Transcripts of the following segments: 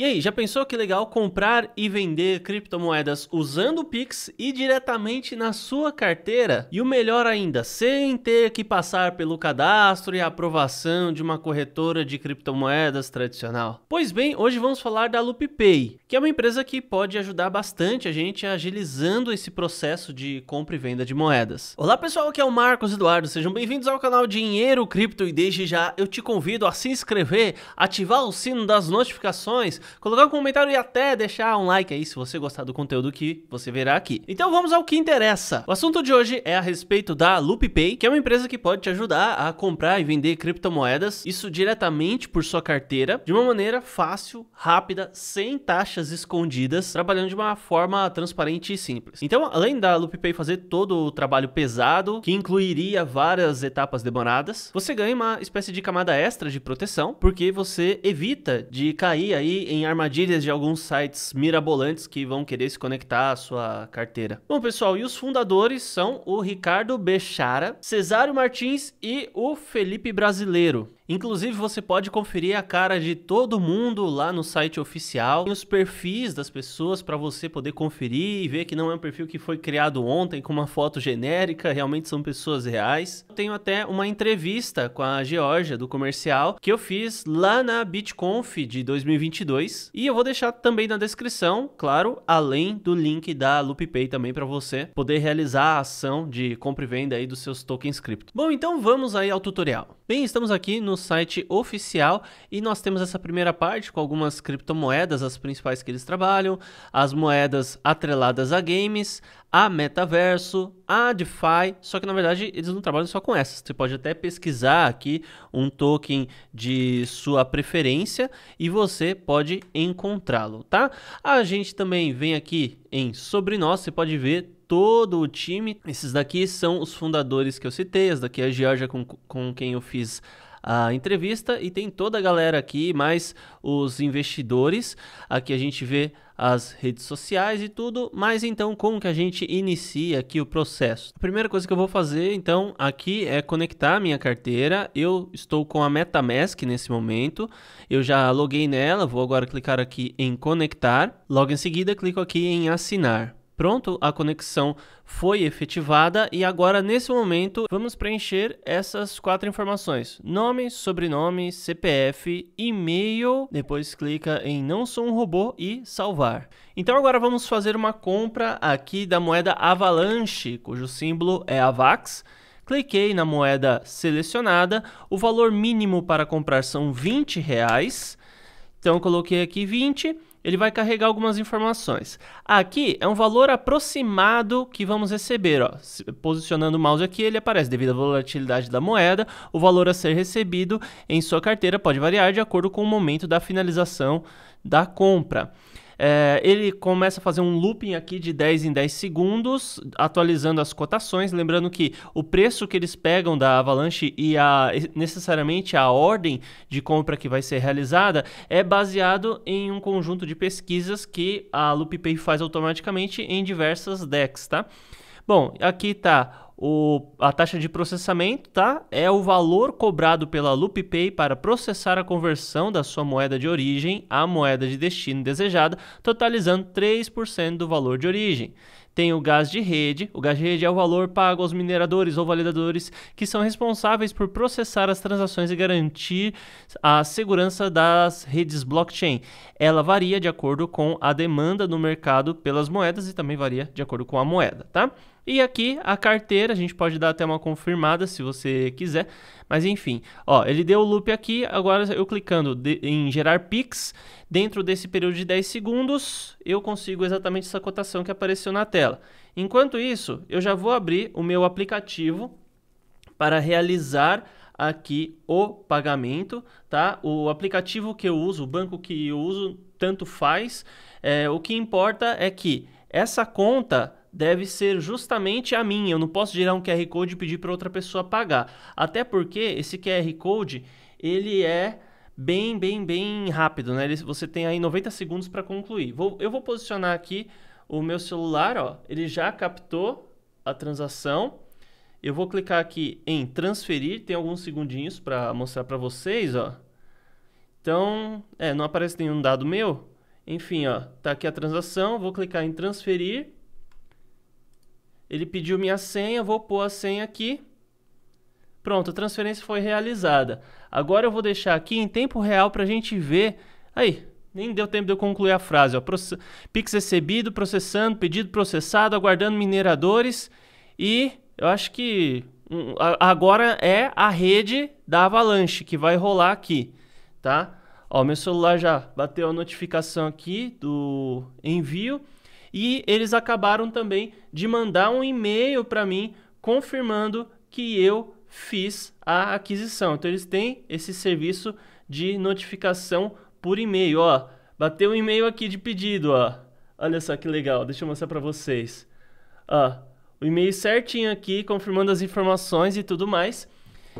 E aí, já pensou que legal comprar e vender criptomoedas usando o Pix e diretamente na sua carteira? E o melhor ainda, sem ter que passar pelo cadastro e aprovação de uma corretora de criptomoedas tradicional? Pois bem, hoje vamos falar da LoopPay, que é uma empresa que pode ajudar bastante a gente agilizando esse processo de compra e venda de moedas. Olá pessoal, aqui é o Marcos Eduardo, sejam bem-vindos ao canal Dinheiro Cripto e desde já eu te convido a se inscrever, ativar o sino das notificações colocar um comentário e até deixar um like aí se você gostar do conteúdo que você verá aqui. Então vamos ao que interessa. O assunto de hoje é a respeito da LoopPay, que é uma empresa que pode te ajudar a comprar e vender criptomoedas, isso diretamente por sua carteira, de uma maneira fácil, rápida, sem taxas escondidas, trabalhando de uma forma transparente e simples. Então, além da LoopPay fazer todo o trabalho pesado, que incluiria várias etapas demoradas, você ganha uma espécie de camada extra de proteção, porque você evita de cair aí em armadilhas de alguns sites mirabolantes que vão querer se conectar à sua carteira. Bom, pessoal, e os fundadores são o Ricardo Bechara, Cesário Martins e o Felipe Brasileiro. Inclusive, você pode conferir a cara de todo mundo lá no site oficial, Tem os perfis das pessoas para você poder conferir e ver que não é um perfil que foi criado ontem com uma foto genérica, realmente são pessoas reais. Eu tenho até uma entrevista com a Georgia do comercial que eu fiz lá na BitConf de 2022 e eu vou deixar também na descrição, claro, além do link da LoopPay também para você poder realizar a ação de compra e venda aí dos seus tokens cripto. Bom, então vamos aí ao tutorial. Bem, estamos aqui no site oficial e nós temos essa primeira parte com algumas criptomoedas, as principais que eles trabalham, as moedas atreladas a games, a metaverso, a DeFi, só que na verdade eles não trabalham só com essas. Você pode até pesquisar aqui um token de sua preferência e você pode encontrá-lo, tá? A gente também vem aqui em Sobre Nós, você pode ver todo o time. Esses daqui são os fundadores que eu citei, essa daqui é a Georgia com, com quem eu fiz a entrevista e tem toda a galera aqui, mais os investidores. Aqui a gente vê as redes sociais e tudo, mas então como que a gente inicia aqui o processo? A primeira coisa que eu vou fazer então aqui é conectar a minha carteira. Eu estou com a MetaMask nesse momento. Eu já loguei nela, vou agora clicar aqui em conectar. Logo em seguida clico aqui em assinar. Pronto, a conexão foi efetivada e agora nesse momento vamos preencher essas quatro informações: nome, sobrenome, CPF, e-mail. Depois clica em não sou um robô e salvar. Então agora vamos fazer uma compra aqui da moeda Avalanche, cujo símbolo é AVAX. Cliquei na moeda selecionada, o valor mínimo para comprar são 20 reais. Então coloquei aqui 20 ele vai carregar algumas informações. Aqui é um valor aproximado que vamos receber. Ó. Posicionando o mouse aqui, ele aparece. Devido à volatilidade da moeda, o valor a ser recebido em sua carteira pode variar de acordo com o momento da finalização da compra. É, ele começa a fazer um looping aqui de 10 em 10 segundos, atualizando as cotações. Lembrando que o preço que eles pegam da Avalanche e a, necessariamente a ordem de compra que vai ser realizada é baseado em um conjunto de pesquisas que a LoopPay faz automaticamente em diversas decks, tá? Bom, aqui está o, a taxa de processamento, tá? É o valor cobrado pela LoopPay para processar a conversão da sua moeda de origem à moeda de destino desejada, totalizando 3% do valor de origem. Tem o gás de rede. O gás de rede é o valor pago aos mineradores ou validadores que são responsáveis por processar as transações e garantir a segurança das redes blockchain. Ela varia de acordo com a demanda no mercado pelas moedas e também varia de acordo com a moeda, tá? E aqui a carteira, a gente pode dar até uma confirmada se você quiser, mas enfim, ó, ele deu o loop aqui, agora eu clicando de, em gerar Pix, dentro desse período de 10 segundos, eu consigo exatamente essa cotação que apareceu na tela. Enquanto isso, eu já vou abrir o meu aplicativo para realizar aqui o pagamento, tá? O aplicativo que eu uso, o banco que eu uso, tanto faz. É, o que importa é que essa conta deve ser justamente a minha. Eu não posso gerar um QR Code e pedir para outra pessoa pagar. Até porque esse QR Code, ele é bem, bem, bem rápido, né? Ele, você tem aí 90 segundos para concluir. Vou, eu vou posicionar aqui o meu celular, ó, ele já captou a transação. Eu vou clicar aqui em transferir, tem alguns segundinhos para mostrar para vocês, ó. Então, é, não aparece nenhum dado meu. Enfim, ó, tá aqui a transação, vou clicar em transferir. Ele pediu minha senha, vou pôr a senha aqui. Pronto, a transferência foi realizada. Agora eu vou deixar aqui em tempo real para a gente ver. Aí, nem deu tempo de eu concluir a frase. Ó. Pix recebido, processando, pedido processado, aguardando mineradores. E eu acho que hum, agora é a rede da Avalanche que vai rolar aqui, tá? Ó, meu celular já bateu a notificação aqui do envio. E eles acabaram também de mandar um e-mail para mim confirmando que eu fiz a aquisição. Então eles têm esse serviço de notificação por e-mail, ó. Bateu um e-mail aqui de pedido, ó. Olha só que legal, deixa eu mostrar para vocês. Ó, o e-mail certinho aqui, confirmando as informações e tudo mais.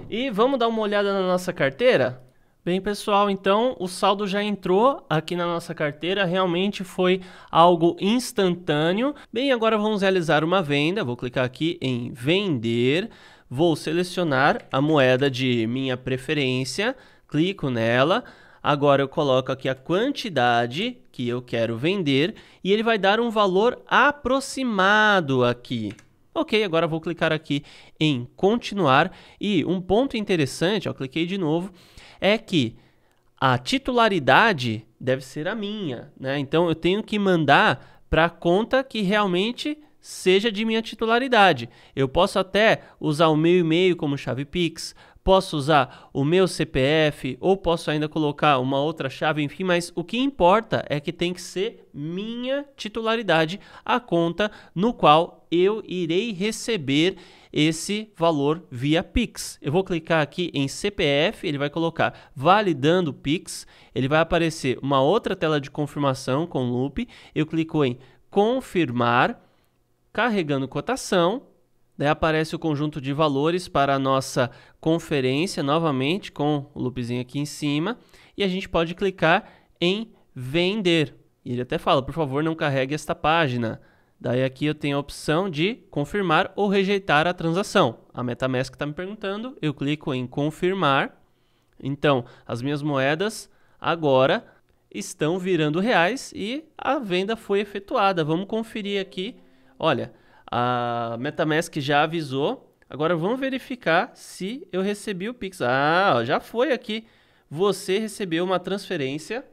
E vamos dar uma olhada na nossa carteira? Bem, pessoal, então o saldo já entrou aqui na nossa carteira, realmente foi algo instantâneo. Bem, agora vamos realizar uma venda. Vou clicar aqui em vender, vou selecionar a moeda de minha preferência, clico nela. Agora eu coloco aqui a quantidade que eu quero vender e ele vai dar um valor aproximado aqui. Ok, agora vou clicar aqui em continuar e um ponto interessante, eu cliquei de novo, é que a titularidade deve ser a minha, né? Então eu tenho que mandar para a conta que realmente seja de minha titularidade. Eu posso até usar o meu e-mail como chave Pix, posso usar o meu CPF ou posso ainda colocar uma outra chave, enfim, mas o que importa é que tem que ser minha titularidade a conta no qual eu irei receber esse valor via Pix. Eu vou clicar aqui em CPF, ele vai colocar validando Pix, ele vai aparecer uma outra tela de confirmação com loop, eu clico em confirmar, carregando cotação, Daí aparece o conjunto de valores para a nossa conferência, novamente com o loopzinho aqui em cima. E a gente pode clicar em vender. E ele até fala, por favor, não carregue esta página. Daí aqui eu tenho a opção de confirmar ou rejeitar a transação. A MetaMask está me perguntando, eu clico em confirmar. Então, as minhas moedas agora estão virando reais e a venda foi efetuada. Vamos conferir aqui. Olha, a MetaMask já avisou. Agora vamos verificar se eu recebi o Pix. Ah, já foi aqui. Você recebeu uma transferência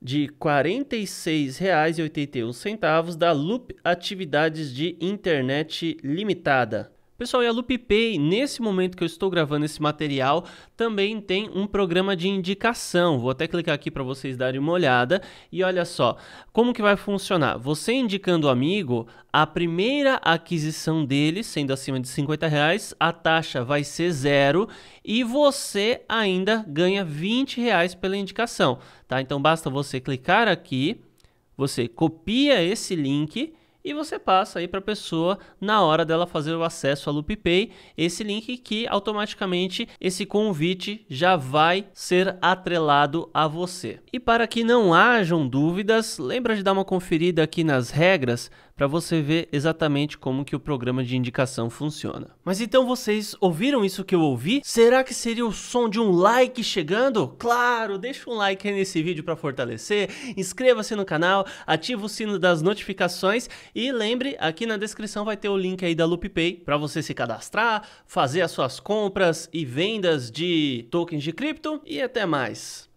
de R$ 46,81 da Loop Atividades de Internet Limitada. Pessoal, e a LoopPay, nesse momento que eu estou gravando esse material, também tem um programa de indicação. Vou até clicar aqui para vocês darem uma olhada. E olha só, como que vai funcionar? Você indicando o amigo, a primeira aquisição dele, sendo acima de 50 reais, a taxa vai ser zero e você ainda ganha 20 reais pela indicação. Tá? Então basta você clicar aqui, você copia esse link e você passa aí para a pessoa na hora dela fazer o acesso a Loop Pay, esse link que automaticamente esse convite já vai ser atrelado a você. E para que não hajam dúvidas, lembra de dar uma conferida aqui nas regras para você ver exatamente como que o programa de indicação funciona. Mas então vocês ouviram isso que eu ouvi? Será que seria o som de um like chegando? Claro, deixa um like aí nesse vídeo para fortalecer, inscreva-se no canal, ativa o sino das notificações e lembre, aqui na descrição vai ter o link aí da LoopPay para você se cadastrar, fazer as suas compras e vendas de tokens de cripto e até mais.